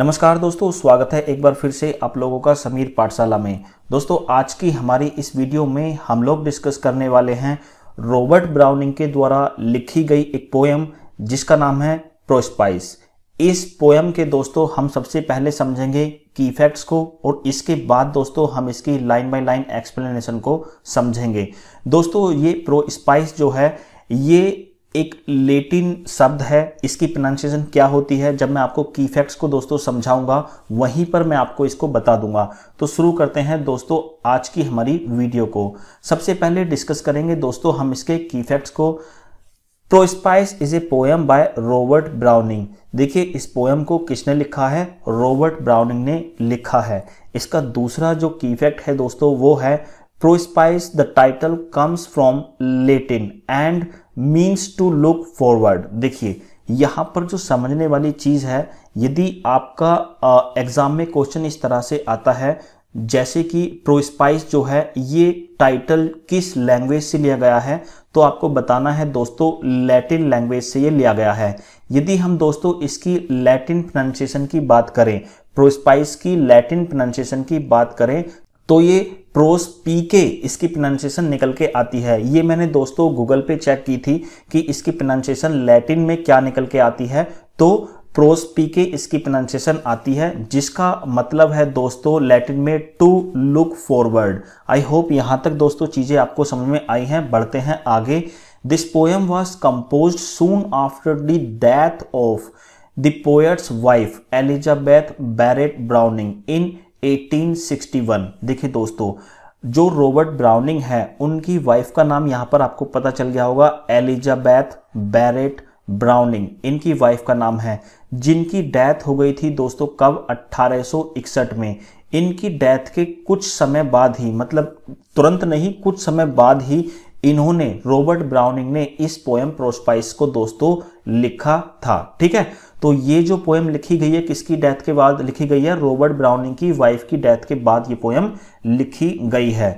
नमस्कार दोस्तों स्वागत है एक बार फिर से आप लोगों का समीर पाठशाला में दोस्तों आज की हमारी इस वीडियो में हम लोग डिस्कस करने वाले हैं रॉबर्ट ब्राउनिंग के द्वारा लिखी गई एक पोएम जिसका नाम है प्रोस्पाइस इस पोएम के दोस्तों हम सबसे पहले समझेंगे की इफेक्ट्स को और इसके बाद दोस्तों हम इसकी लाइन बाय लाइन एक्सप्लेनेशन को समझेंगे दोस्तों ये प्रो स्पाइस जो है ये एक लेटिन शब्द है इसकी प्रोनाउंसिएशन क्या होती है जब मैं आपको की फैक्ट्स को दोस्तों समझाऊंगा वहीं पर मैं आपको इसको बता दूंगा तो शुरू करते हैं दोस्तों आज की हमारी वीडियो को सबसे पहले डिस्कस करेंगे दोस्तों हम इसके की फैक्ट्स को तो spice is a poem by Robert Browning देखिए इस पोएम को किसने लिखा है रॉबर्ट ब्राउनिंग ने लिखा है इसका दूसरा जो की फैक्ट है दोस्तों वो है Prospice the title comes from Latin and means to look forward देखिए यहाँ पर जो समझने वाली चीज़ है यदि आपका एग्ज़ाम में क्वेश्चन इस तरह से आता है जैसे कि प्रोस्पाइस जो है ये टाइटल किस लैंग्वेज से लिया गया है तो आपको बताना है दोस्तों लैटिन लैंग्वेज से ये लिया गया है यदि हम दोस्तों इसकी लैटिन प्रोनाउंसिएशन की बात करें प्रोस्पाइस की लैटिन प्रोनाउंसिएशन की बात करें तो ये प्रोस पी के इसकी प्रोनाउंसिएशन निकल के आती है ये मैंने दोस्तों गूगल पे चेक की थी कि इसकी प्रोनाउंसिएशन लैटिन में क्या निकल के आती है तो प्रोस पी के इसकी प्रोनाउंसिएशन आती है जिसका मतलब है दोस्तों लैटिन में to look forward I hope यहाँ तक दोस्तों चीज़ें आपको समझ में आई हैं बढ़ते हैं आगे this poem was composed soon after the death of the poet's wife Elizabeth Barrett Browning in 1861 देखिए दोस्तों जो रॉबर्ट ब्राउनिंग है उनकी वाइफ का नाम यहां पर आपको पता चल गया होगा एलिजाबैथ बैरेट ब्राउनिंग इनकी वाइफ का नाम है जिनकी डेथ हो गई थी दोस्तों कब 1861 में इनकी डेथ के कुछ समय बाद ही मतलब तुरंत नहीं कुछ समय बाद ही इन्होंने रॉबर्ट ब्राउनिंग ने इस पोएम प्रोस्पाइस को दोस्तों लिखा था ठीक है तो ये जो पोएम लिखी गई है किसकी डेथ के बाद लिखी गई है रॉबर्ट ब्राउनिंग की वाइफ की डेथ के बाद ये पोएम लिखी गई है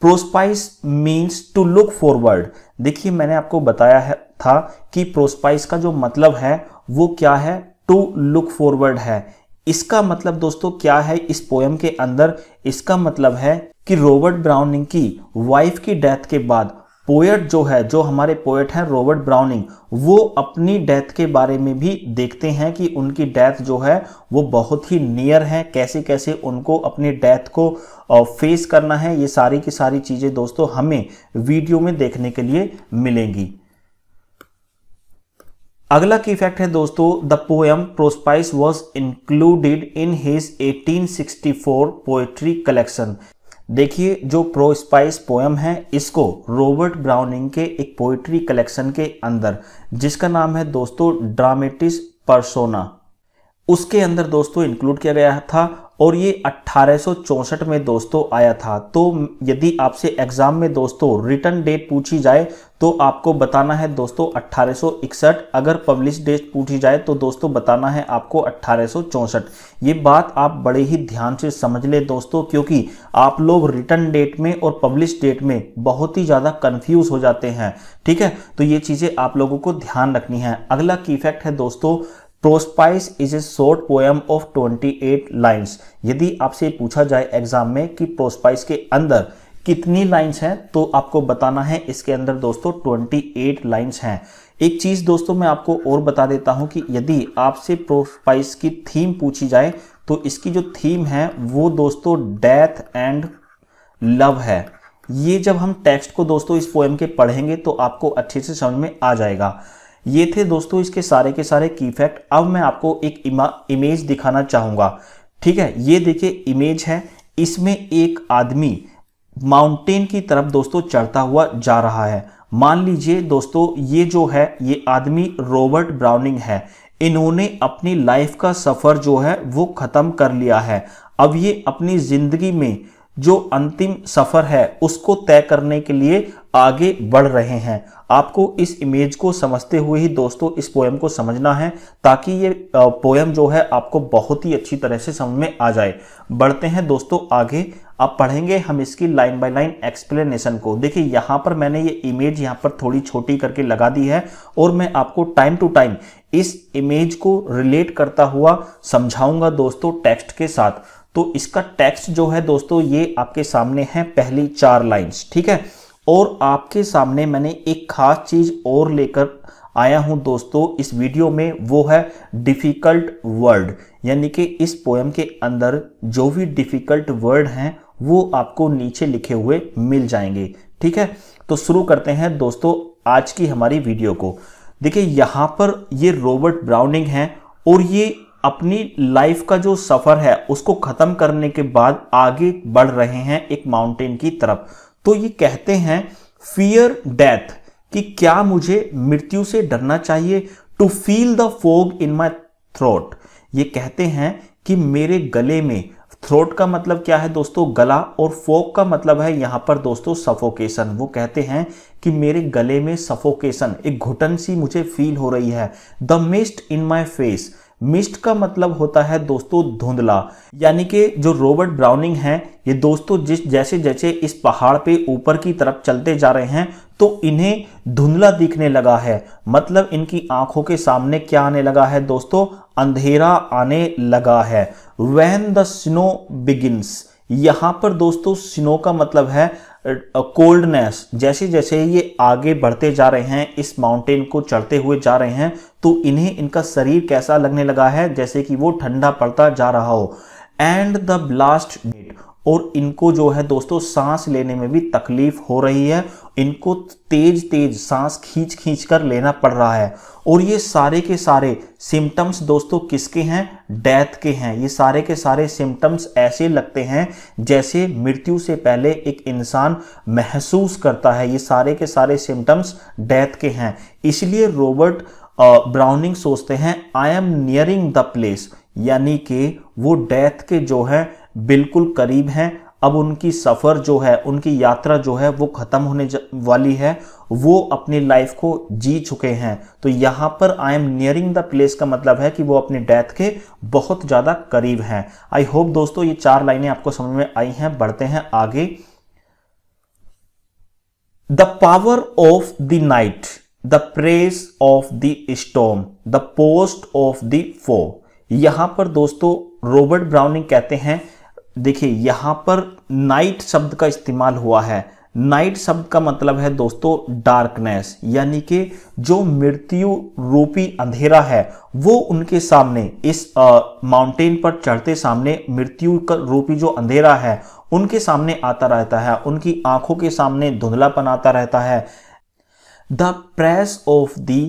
Prospice means to look forward देखिए मैंने आपको बताया है था कि प्रोस्पाइस का जो मतलब है वो क्या है टू लुक फॉरवर्ड है इसका मतलब दोस्तों क्या है इस पोएम के अंदर इसका मतलब है कि रॉबर्ट ब्राउनिंग की वाइफ की डेथ के बाद पोएट जो है जो हमारे पोएट हैं रॉबर्ट ब्राउनिंग वो अपनी डेथ के बारे में भी देखते हैं कि उनकी डेथ जो है वो बहुत ही नियर है कैसे कैसे उनको अपने डेथ को फेस करना है ये सारी की सारी चीज़ें दोस्तों हमें वीडियो में देखने के लिए मिलेंगी अगला की फैक्ट है दोस्तों the poem Prospice was included in his 1864 poetry collection देखिए जो प्रो स्पाइस पोएम है इसको रॉबर्ट ब्राउनिंग के एक पोइट्री कलेक्शन के अंदर जिसका नाम है दोस्तों ड्रामेटिस परसोना उसके अंदर दोस्तों इंक्लूड किया गया था और ये अट्ठारह में दोस्तों आया था तो यदि आपसे एग्जाम में दोस्तों रिटर्न डेट पूछी जाए तो आपको बताना है दोस्तों अट्ठारह अगर पब्लिश डेट पूछी जाए तो दोस्तों बताना है आपको अट्ठारह ये बात आप बड़े ही ध्यान से समझ ले दोस्तों क्योंकि आप लोग रिटर्न डेट में और पब्लिश डेट में बहुत ही ज़्यादा कंफ्यूज हो जाते हैं ठीक है तो ये चीज़ें आप लोगों को ध्यान रखनी है अगला की इफेक्ट है दोस्तों Prospice is a short poem of 28 lines यदि आपसे पूछा जाए एग्जाम में कि प्रोस्पाइस के अंदर कितनी लाइंस हैं तो आपको बताना है इसके अंदर दोस्तों 28 लाइंस हैं एक चीज़ दोस्तों मैं आपको और बता देता हूं कि यदि आपसे प्रोस्पाइस की थीम पूछी जाए तो इसकी जो थीम है वो दोस्तों डेथ एंड लव है ये जब हम टेक्स्ट को दोस्तों इस पोएम के पढ़ेंगे तो आपको अच्छे से समझ में आ जाएगा ये थे दोस्तों इसके सारे के सारे की फैक्ट अब मैं आपको एक इमेज दिखाना चाहूँगा ठीक है ये देखिए इमेज है इसमें एक आदमी माउंटेन की तरफ दोस्तों चढ़ता हुआ जा रहा है मान लीजिए दोस्तों ये जो है ये आदमी रॉबर्ट ब्राउनिंग है इन्होंने अपनी लाइफ का सफ़र जो है वो ख़त्म कर लिया है अब ये अपनी ज़िंदगी में जो अंतिम सफर है उसको तय करने के लिए आगे बढ़ रहे हैं आपको इस इमेज को समझते हुए ही दोस्तों इस पोएम को समझना है ताकि ये पोएम जो है आपको बहुत ही अच्छी तरह से समझ में आ जाए बढ़ते हैं दोस्तों आगे आप पढ़ेंगे हम इसकी लाइन बाय लाइन एक्सप्लेनेशन को देखिए यहाँ पर मैंने ये इमेज यहाँ पर थोड़ी छोटी करके लगा दी है और मैं आपको टाइम टू टाइम इस इमेज को रिलेट करता हुआ समझाऊंगा दोस्तों टेक्स्ट के साथ तो इसका टेक्स्ट जो है दोस्तों ये आपके सामने है पहली चार लाइन्स ठीक है और आपके सामने मैंने एक खास चीज और लेकर आया हूं दोस्तों इस वीडियो में वो है डिफिकल्ट वर्ड यानी कि इस पोएम के अंदर जो भी डिफिकल्ट वर्ड हैं वो आपको नीचे लिखे हुए मिल जाएंगे ठीक है तो शुरू करते हैं दोस्तों आज की हमारी वीडियो को देखिए यहाँ पर ये रॉबर्ट ब्राउनिंग है और ये अपनी लाइफ का जो सफर है उसको खत्म करने के बाद आगे बढ़ रहे हैं एक माउंटेन की तरफ तो ये कहते हैं फियर डेथ कि क्या मुझे मृत्यु से डरना चाहिए to feel the fog in my throat ये कहते हैं कि मेरे गले में थ्रोट का मतलब क्या है दोस्तों गला और फोक का मतलब है यहां पर दोस्तों सफोकेशन वो कहते हैं कि मेरे गले में सफोकेशन एक घुटन सी मुझे फील हो रही है the mist in my face mist का मतलब होता है दोस्तों धुंधला यानी कि जो रॉबर्ट ब्राउनिंग हैं ये दोस्तों जिस जैसे जैसे इस पहाड़ पे ऊपर की तरफ चलते जा रहे हैं तो इन्हें धुंधला दिखने लगा है मतलब इनकी आंखों के सामने क्या आने लगा है दोस्तों अंधेरा आने लगा है वैन द स्नो बिगिनस यहाँ पर दोस्तों स्नो का मतलब है कोल्डनेस जैसे जैसे ये आगे बढ़ते जा रहे हैं इस माउंटेन को चढ़ते हुए जा रहे हैं तो इन्हें इनका शरीर कैसा लगने लगा है जैसे कि वो ठंडा पड़ता जा रहा हो एंड द ब्लास्ट डेट और इनको जो है दोस्तों सांस लेने में भी तकलीफ हो रही है इनको तेज तेज सांस खींच खींच कर लेना पड़ रहा है और ये सारे के सारे सिम्टम्स दोस्तों किसके हैं डेथ के हैं ये सारे के सारे सिम्टम्स ऐसे लगते हैं जैसे मृत्यु से पहले एक इंसान महसूस करता है ये सारे के सारे सिम्टम्स डेथ के हैं इसलिए रोबर्ट ब्राउनिंग सोचते हैं I am nearing the place यानी कि वो डेथ के जो है बिल्कुल करीब हैं अब उनकी सफ़र जो है उनकी यात्रा जो है वो ख़त्म होने वाली है वो अपनी लाइफ को जी चुके हैं तो यहाँ पर I am nearing the place का मतलब है कि वो अपने डेथ के बहुत ज़्यादा करीब हैं आई होप दोस्तों ये चार लाइनें आपको समझ में आई हैं बढ़ते हैं आगे the power of the night the press of the storm the post of the foe यहां पर दोस्तों रॉबर्ट ब्राउनिंग कहते हैं देखिए यहां पर नाइट शब्द का इस्तेमाल हुआ है नाइट शब्द का मतलब है दोस्तों डार्कनेस यानी कि जो मृत्यु रूपी अंधेरा है वो उनके सामने इस माउंटेन पर चढ़ते सामने मृत्यु का रूपी जो अंधेरा है उनके सामने आता रहता है उनकी आंखों के सामने धुंधलापन आता रहता है the press of the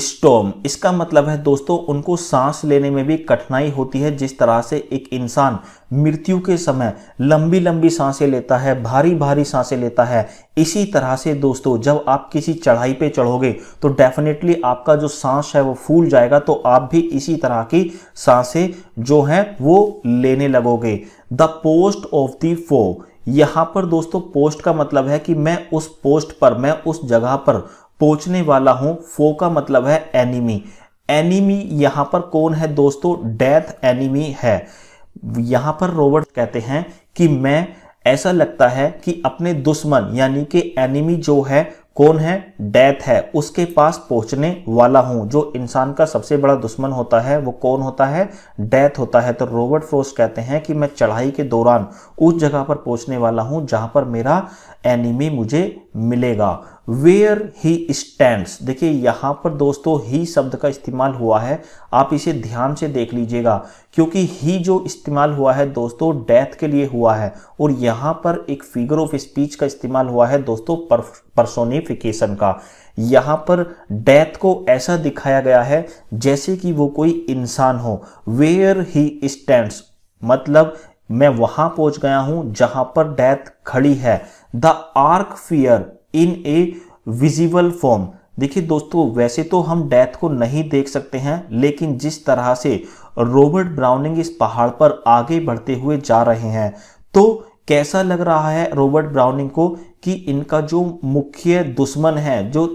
storm इसका मतलब है दोस्तों उनको सांस लेने में भी कठिनाई होती है जिस तरह से एक इंसान मृत्यु के समय लंबी लंबी सांसें लेता है भारी भारी सांसें लेता है इसी तरह से दोस्तों जब आप किसी चढ़ाई पे चढ़ोगे तो डेफिनेटली आपका जो सांस है वो फूल जाएगा तो आप भी इसी तरह की सांसें जो हैं वो लेने लगोगे the post of the foe यहां पर दोस्तों पोस्ट का मतलब है कि मैं उस पोस्ट पर मैं उस जगह पर पहुंचने वाला हूं फो का मतलब है एनिमी एनिमी यहां पर कौन है दोस्तों डेथ एनिमी है यहां पर रोबर्ट कहते हैं कि मैं ऐसा लगता है कि अपने दुश्मन यानी कि एनिमी जो है कौन है डेथ है उसके पास पहुंचने वाला हूं जो इंसान का सबसे बड़ा दुश्मन होता है वो कौन होता है डेथ होता है तो रॉबर्ट फ्रोस्ट कहते हैं कि मैं चढ़ाई के दौरान उस जगह पर पहुंचने वाला हूं जहां पर मेरा एनिमी मुझे मिलेगा वेयर ही स्टैंड्स देखिए यहाँ पर दोस्तों ही शब्द का इस्तेमाल हुआ है आप इसे ध्यान से देख लीजिएगा क्योंकि ही जो इस्तेमाल हुआ है दोस्तों डेथ के लिए हुआ है और यहाँ पर एक फिगर ऑफ स्पीच का इस्तेमाल हुआ है दोस्तों परसोनिफिकेशन का यहाँ पर डेथ को ऐसा दिखाया गया है जैसे कि वो कोई इंसान हो वेयर ही स्टैंड्स मतलब मैं वहां पहुंच गया हूं जहां पर डेथ खड़ी है the arch fear in a visible form देखिए दोस्तों वैसे तो हम डेथ को नहीं देख सकते हैं लेकिन जिस तरह से रॉबर्ट ब्राउनिंग इस पहाड़ पर आगे बढ़ते हुए जा रहे हैं तो कैसा लग रहा है रॉबर्ट ब्राउनिंग को कि इनका जो मुख्य दुश्मन है जो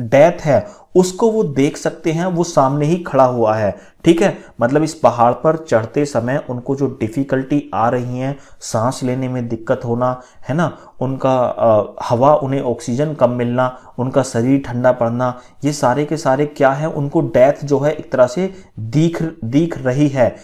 डेथ है उसको वो देख सकते हैं वो सामने ही खड़ा हुआ है ठीक है मतलब इस पहाड़ पर चढ़ते समय उनको जो डिफ़िकल्टी आ रही है सांस लेने में दिक्कत होना है ना उनका आ, हवा उन्हें ऑक्सीजन कम मिलना उनका शरीर ठंडा पड़ना ये सारे के सारे क्या है उनको डेथ जो है एक तरह से दिख दिख रही है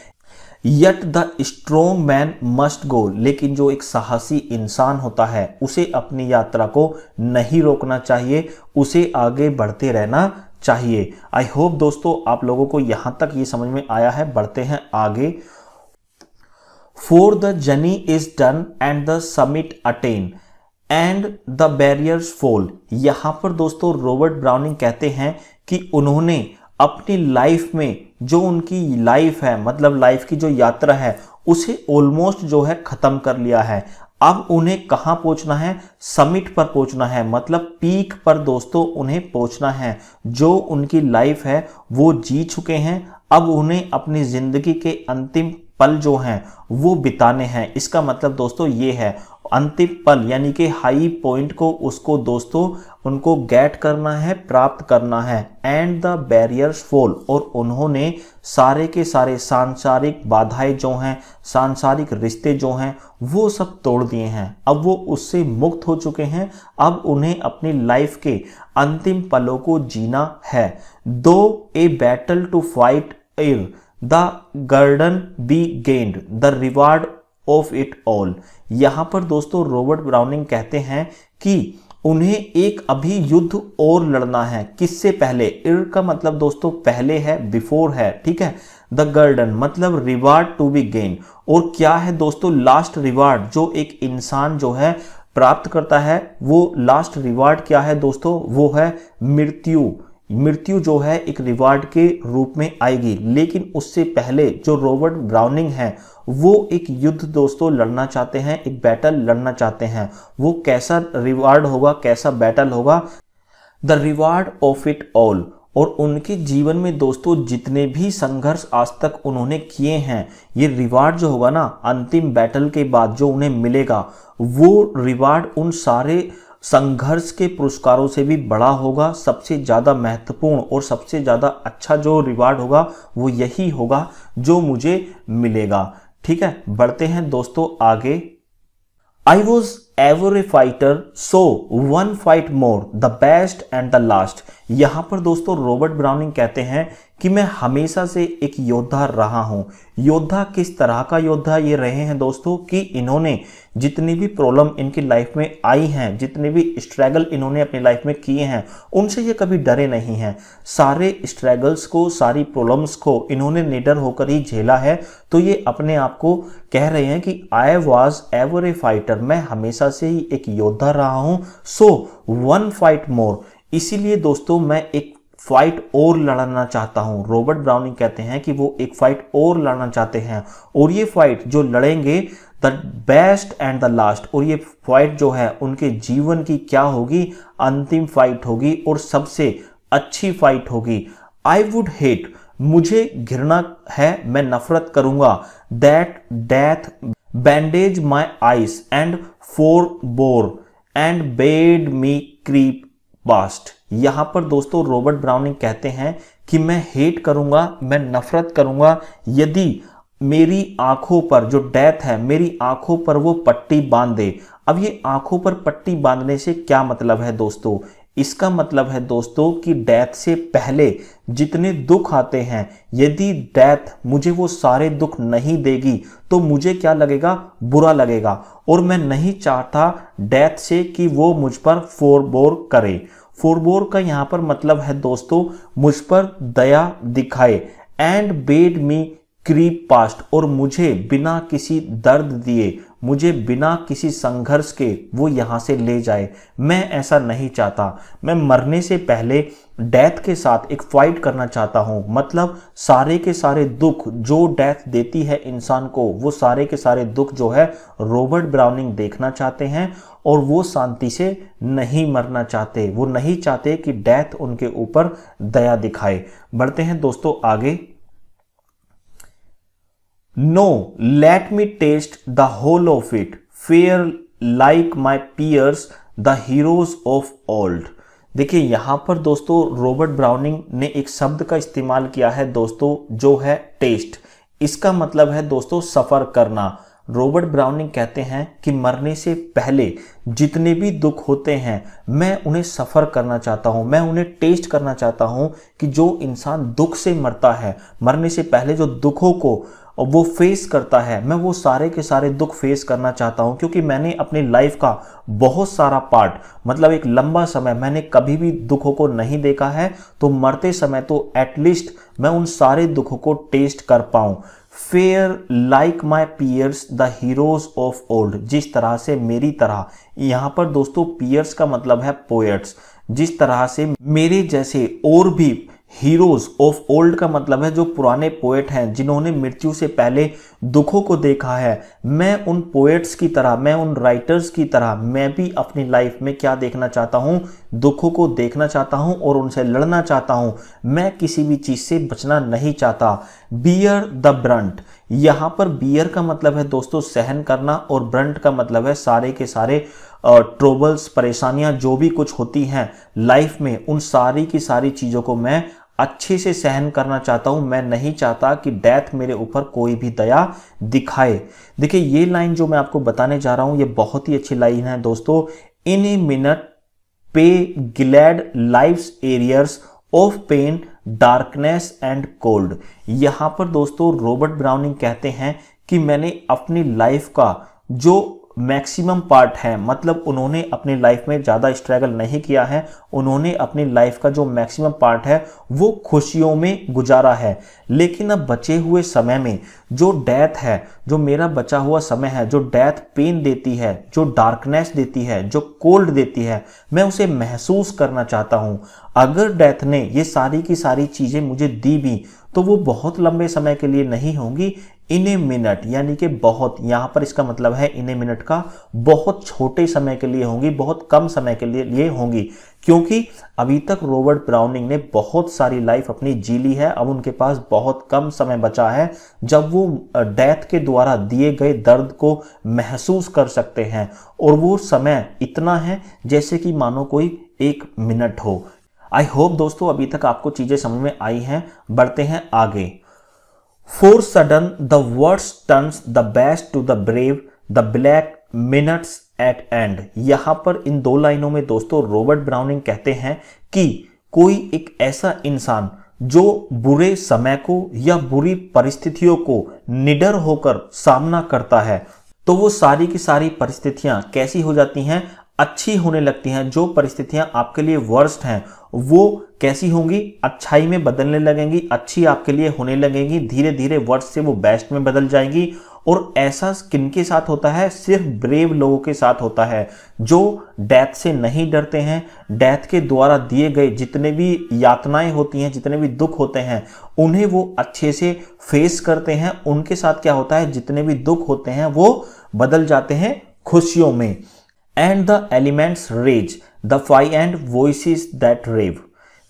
yet the strong man must go लेकिन जो एक साहसी इंसान होता है उसे अपनी यात्रा को नहीं रोकना चाहिए उसे आगे बढ़ते रहना चाहिए आई होप दोस्तों आप लोगों को यहां तक ये समझ में आया है बढ़ते हैं आगे for the journey is done and the summit attained and the barriers fall यहां पर दोस्तों रॉबर्ट ब्राउनिंग कहते हैं कि उन्होंने अपनी लाइफ में जो उनकी लाइफ है मतलब लाइफ की जो यात्रा है उसे ऑलमोस्ट जो है ख़त्म कर लिया है अब उन्हें कहाँ पहुँचना है समिट पर पहुँचना है मतलब पीक पर दोस्तों उन्हें पहुँचना है जो उनकी लाइफ है वो जी चुके हैं अब उन्हें अपनी ज़िंदगी के अंतिम पल जो हैं वो बिताने हैं इसका मतलब दोस्तों ये है अंतिम पल यानी कि हाई पॉइंट को उसको दोस्तों उनको गेट करना है प्राप्त करना है एंड द बैरियर्स फॉल और उन्होंने सारे के सारे सांसारिक बाधाएं जो हैं सांसारिक रिश्ते जो हैं वो सब तोड़ दिए हैं अब वो उससे मुक्त हो चुके हैं अब उन्हें अपनी लाइफ के अंतिम पलों को जीना है though a battle to fight ere the guerdon be gained the reward of it all यहाँ पर दोस्तों रॉबर्ट ब्राउनिंग कहते हैं कि उन्हें एक अभी युद्ध और लड़ना है किससे पहले इर का मतलब दोस्तों पहले है बिफोर है ठीक है द गर्डन मतलब रिवार्ड टू बी गेन और क्या है दोस्तों लास्ट रिवार्ड जो एक इंसान जो है प्राप्त करता है वो लास्ट रिवार्ड क्या है दोस्तों वो है मृत्यु मृत्यु जो है एक रिवार्ड के रूप में आएगी लेकिन उससे पहले जो रॉबर्ट ब्राउनिंग है वो एक युद्ध दोस्तों लड़ना चाहते हैं एक बैटल लड़ना चाहते हैं वो कैसा रिवार्ड होगा कैसा बैटल होगा the reward of it all और उनके जीवन में दोस्तों जितने भी संघर्ष आज तक उन्होंने किए हैं ये रिवार्ड जो होगा ना अंतिम बैटल के बाद जो उन्हें मिलेगा वो रिवार्ड उन सारे संघर्ष के पुरस्कारों से भी बड़ा होगा सबसे ज़्यादा महत्वपूर्ण और सबसे ज़्यादा अच्छा जो रिवार्ड होगा वो यही होगा जो मुझे मिलेगा ठीक है बढ़ते हैं दोस्तों आगे I was every fighter so one fight more the best and the last यहां पर दोस्तों रॉबर्ट ब्राउनिंग कहते हैं कि मैं हमेशा से एक योद्धा रहा हूं योद्धा किस तरह का योद्धा ये रहे हैं दोस्तों कि इन्होंने जितनी भी प्रॉब्लम इनकी लाइफ में आई हैं जितने भी स्ट्रगल इन्होंने अपनी लाइफ में किए हैं उनसे ये कभी डरे नहीं हैं सारे स्ट्रगल्स को सारी प्रॉब्लम्स को इन्होंने निडर होकर ही झेला है तो ये अपने आप को कह रहे हैं कि I was ever a fighter मैं हमेशा हमेशा से ही एक योद्धा रहा हूं सो वन फाइट मोर इसीलिए दोस्तों मैं एक फाइट और लड़ना चाहता हूं रॉबर्ट ब्राउनिंग कहते हैं कि वो एक फाइट और लड़ना चाहते हैं और ये फाइट जो लड़ेंगे the best and the last और ये फाइट जो है उनके जीवन की क्या होगी अंतिम फाइट होगी और सबसे अच्छी फाइट होगी आई वुड हेट मुझे घृणा है मैं नफरत करूंगा that death bandage eyes and forbore and bade me creep past यहां पर दोस्तों रॉबर्ट ब्राउनिंग कहते हैं कि मैं हेट करूंगा मैं नफरत करूंगा यदि मेरी आंखों पर जो डेथ है मेरी आंखों पर वो पट्टी बांध दे अब ये आंखों पर पट्टी बांधने से क्या मतलब है दोस्तों इसका मतलब है दोस्तों कि डेथ से पहले जितने दुख आते हैं यदि डेथ मुझे वो सारे दुख नहीं देगी तो मुझे क्या लगेगा बुरा लगेगा और मैं नहीं चाहता डेथ से कि वो मुझ पर फोरबोर करे फोरबोर का यहाँ पर मतलब है दोस्तों मुझ पर दया दिखाए and bade me creep past और मुझे बिना किसी दर्द दिए मुझे बिना किसी संघर्ष के वो यहाँ से ले जाए मैं ऐसा नहीं चाहता मैं मरने से पहले डेथ के साथ एक फाइट करना चाहता हूँ मतलब सारे के सारे दुख जो डेथ देती है इंसान को वो सारे के सारे दुख जो है रॉबर्ट ब्राउनिंग देखना चाहते हैं और वो शांति से नहीं मरना चाहते वो नहीं चाहते कि डेथ उनके ऊपर दया दिखाए बढ़ते हैं दोस्तों आगे no let me taste the whole of it fare like my peers the heroes of old देखिए यहाँ पर दोस्तों रॉबर्ट ब्राउनिंग ने एक शब्द का इस्तेमाल किया है दोस्तों जो है टेस्ट इसका मतलब है दोस्तों सफ़र करना रॉबर्ट ब्राउनिंग कहते हैं कि मरने से पहले जितने भी दुख होते हैं मैं उन्हें सफ़र करना चाहता हूँ मैं उन्हें टेस्ट करना चाहता हूँ कि जो इंसान दुख से मरता है मरने से पहले जो दुखों को और वो फेस करता है मैं वो सारे के सारे दुख फेस करना चाहता हूँ क्योंकि मैंने अपनी लाइफ का बहुत सारा पार्ट मतलब एक लंबा समय मैंने कभी भी दुखों को नहीं देखा है तो मरते समय तो एटलीस्ट मैं उन सारे दुखों को टेस्ट कर पाऊँ fare like my peers the heroes of old जिस तरह से मेरी तरह यहाँ पर दोस्तों पियर्स का मतलब है पोएट्स जिस तरह से मेरे जैसे और भी हीरोज ऑफ ओल्ड का मतलब है जो पुराने पोएट हैं जिन्होंने मृत्यु से पहले दुखों को देखा है मैं उन पोएट्स की तरह मैं उन राइटर्स की तरह मैं भी अपनी लाइफ में क्या देखना चाहता हूँ दुखों को देखना चाहता हूँ और उनसे लड़ना चाहता हूँ मैं किसी भी चीज़ से बचना नहीं चाहता बियर द ब्रंट यहाँ पर बियर का मतलब है दोस्तों सहन करना और ब्रंट का मतलब है सारे के सारे ट्रोबल्स परेशानियां जो भी कुछ होती हैं लाइफ में उन सारी की सारी चीज़ों को मैं अच्छे से सहन करना चाहता हूं मैं नहीं चाहता कि डेथ मेरे ऊपर कोई भी दया दिखाए देखिए ये लाइन जो मैं आपको बताने जा रहा हूं ये बहुत ही अच्छी लाइन है दोस्तों in a minute pay glad life arrears of pain darkness and cold यहां पर दोस्तों रॉबर्ट ब्राउनिंग कहते हैं कि मैंने अपनी लाइफ का जो मैक्सिमम पार्ट है मतलब उन्होंने अपनी लाइफ में ज़्यादा स्ट्रगल नहीं किया है उन्होंने अपनी लाइफ का जो मैक्सिमम पार्ट है वो खुशियों में गुजारा है लेकिन अब बचे हुए समय में जो डेथ है जो मेरा बचा हुआ समय है जो डेथ पेन देती है जो डार्कनेस देती है जो कोल्ड देती है मैं उसे महसूस करना चाहता हूँ अगर डेथ ने ये सारी की सारी चीज़ें मुझे दी भी तो वो बहुत लंबे समय के लिए नहीं होंगी इन ए मिनट यानी कि बहुत यहां पर इसका मतलब है इन ए मिनट का बहुत छोटे समय के लिए होंगी बहुत कम समय के लिए लिए होंगी क्योंकि अभी तक रॉबर्ट ब्राउनिंग ने बहुत सारी लाइफ अपनी जी ली है अब उनके पास बहुत कम समय बचा है जब वो डेथ के द्वारा दिए गए दर्द को महसूस कर सकते हैं और वो समय इतना है जैसे कि मानो कोई एक मिनट हो आई होप दोस्तों अभी तक आपको चीज़ें समझ में आई हैं बढ़ते हैं आगे For sudden the worst turns the best to the brave, the black minutes at end यहां पर इन दो लाइनों में दोस्तों रॉबर्ट ब्राउनिंग कहते हैं कि कोई एक ऐसा इंसान जो बुरे समय को या बुरी परिस्थितियों को निडर होकर सामना करता है तो वो सारी की सारी परिस्थितियां कैसी हो जाती हैं अच्छी होने लगती हैं जो परिस्थितियां आपके लिए वर्स्ट हैं वो कैसी होंगी अच्छाई में बदलने लगेंगी अच्छी आपके लिए होने लगेंगी धीरे धीरे वर्ष से वो बेस्ट में बदल जाएंगी और ऐसा किन के साथ होता है सिर्फ ब्रेव लोगों के साथ होता है जो डेथ से नहीं डरते हैं डेथ के द्वारा दिए गए जितने भी यातनाएं होती हैं जितने भी दुख होते हैं उन्हें वो अच्छे से फेस करते हैं उनके साथ क्या होता है जितने भी दुख होते हैं वो बदल जाते हैं खुशियों में and the elements rage the fiend voices that rave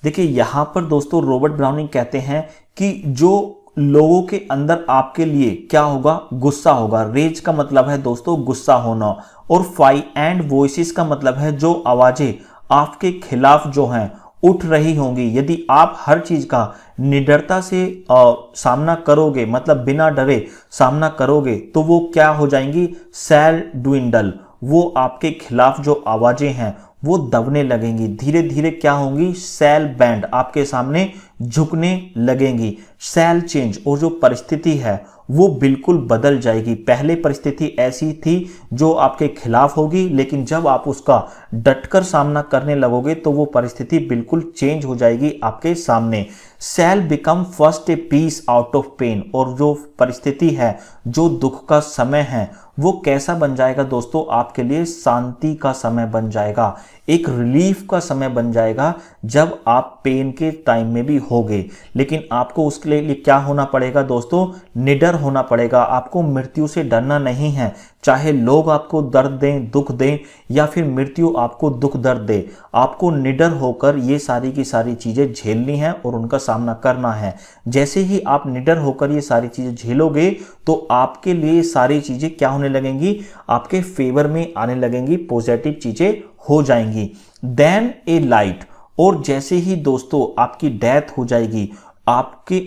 देखिए यहां पर दोस्तों रॉबर्ट ब्राउनिंग कहते हैं कि जो लोगों के अंदर आपके लिए क्या होगा गुस्सा होगा रेज का मतलब है दोस्तों गुस्सा होना और फाई एंड वॉइस का मतलब है जो आवाज़ें आपके खिलाफ जो हैं उठ रही होंगी यदि आप हर चीज़ का निडरता से आ, सामना करोगे मतलब बिना डरे सामना करोगे तो वो क्या हो जाएंगी सेल डुइंडल वो आपके खिलाफ जो आवाजें हैं वो दबने लगेंगी धीरे धीरे क्या होंगी सेल बैंड आपके सामने झुकने लगेंगी सेल चेंज और जो परिस्थिति है वो बिल्कुल बदल जाएगी पहले परिस्थिति ऐसी थी जो आपके खिलाफ होगी लेकिन जब आप उसका डटकर सामना करने लगोगे तो वो परिस्थिति बिल्कुल चेंज हो जाएगी आपके सामने shall become first a peace out of pain और जो परिस्थिति है जो दुख का समय है वो कैसा बन जाएगा दोस्तों आपके लिए शांति का समय बन जाएगा एक रिलीफ का समय बन जाएगा जब आप पेन के टाइम में भी हो गई लेकिन आपको उसके लिए क्या होना पड़ेगा दोस्तों निडर होना पड़ेगा आपको मृत्यु से डरना नहीं है चाहे लोग आपको दर्द दें दुख दें या फिर मृत्यु आपको दुख दर्द दे आपको निडर होकर ये सारी की सारी चीज़ें झेलनी है और उनका सामना करना है जैसे ही आप निडर होकर ये सारी चीज़ें झेलोगे तो आपके लिए सारी चीज़ें क्या होने लगेंगी आपके फेवर में आने लगेंगी पॉजिटिव चीज़ें हो जाएंगी देन ए लाइट और जैसे ही दोस्तों आपकी डेथ हो जाएगी आपके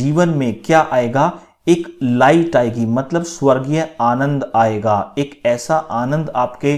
जीवन में क्या आएगा एक लाइट आएगी मतलब स्वर्गीय आनंद आएगा एक ऐसा आनंद आपके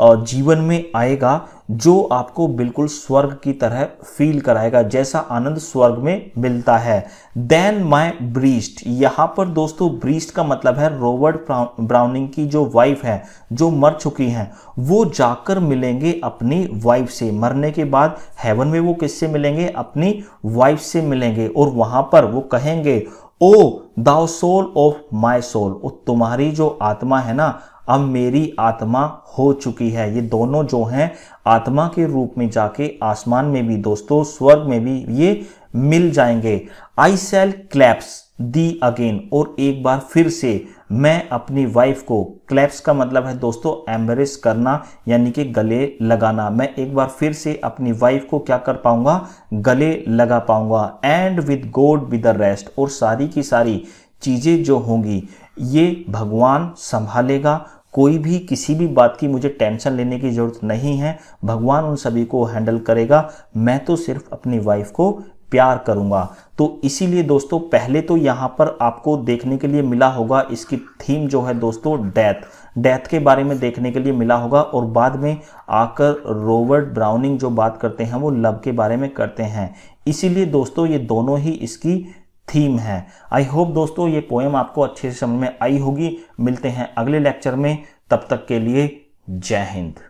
जीवन में आएगा जो आपको बिल्कुल स्वर्ग की तरह फील कराएगा जैसा आनंद स्वर्ग में मिलता है देन माई ब्रीस्ट यहाँ पर दोस्तों ब्रीस्ट का मतलब है रॉबर्ट ब्राउनिंग की जो वाइफ है जो मर चुकी हैं वो जाकर मिलेंगे अपनी वाइफ से मरने के बाद हेवन में वो किससे मिलेंगे अपनी वाइफ से मिलेंगे और वहां पर वो कहेंगे ओ दाओ सोल ऑफ माई सोल तुम्हारी जो आत्मा है ना अब मेरी आत्मा हो चुकी है ये दोनों जो हैं आत्मा के रूप में जाके आसमान में भी दोस्तों स्वर्ग में भी ये मिल जाएंगे I shall clasp thee again और एक बार फिर से मैं अपनी वाइफ को क्लैप्स का मतलब है दोस्तों एम्बरेस करना यानी कि गले लगाना मैं एक बार फिर से अपनी वाइफ को क्या कर पाऊंगा गले लगा पाऊंगा and with God with the rest और सारी की सारी चीज़ें जो होंगी ये भगवान संभालेगा कोई भी किसी भी बात की मुझे टेंशन लेने की ज़रूरत नहीं है भगवान उन सभी को हैंडल करेगा मैं तो सिर्फ अपनी वाइफ को प्यार करूंगा तो इसीलिए दोस्तों पहले तो यहाँ पर आपको देखने के लिए मिला होगा इसकी थीम जो है दोस्तों डेथ डेथ के बारे में देखने के लिए मिला होगा और बाद में आकर रॉबर्ट ब्राउनिंग जो बात करते हैं वो लव के बारे में करते हैं इसीलिए दोस्तों ये दोनों ही इसकी थीम है आई होप दोस्तों ये पोएम आपको अच्छे से समझ में आई होगी मिलते हैं अगले लेक्चर में तब तक के लिए जय हिंद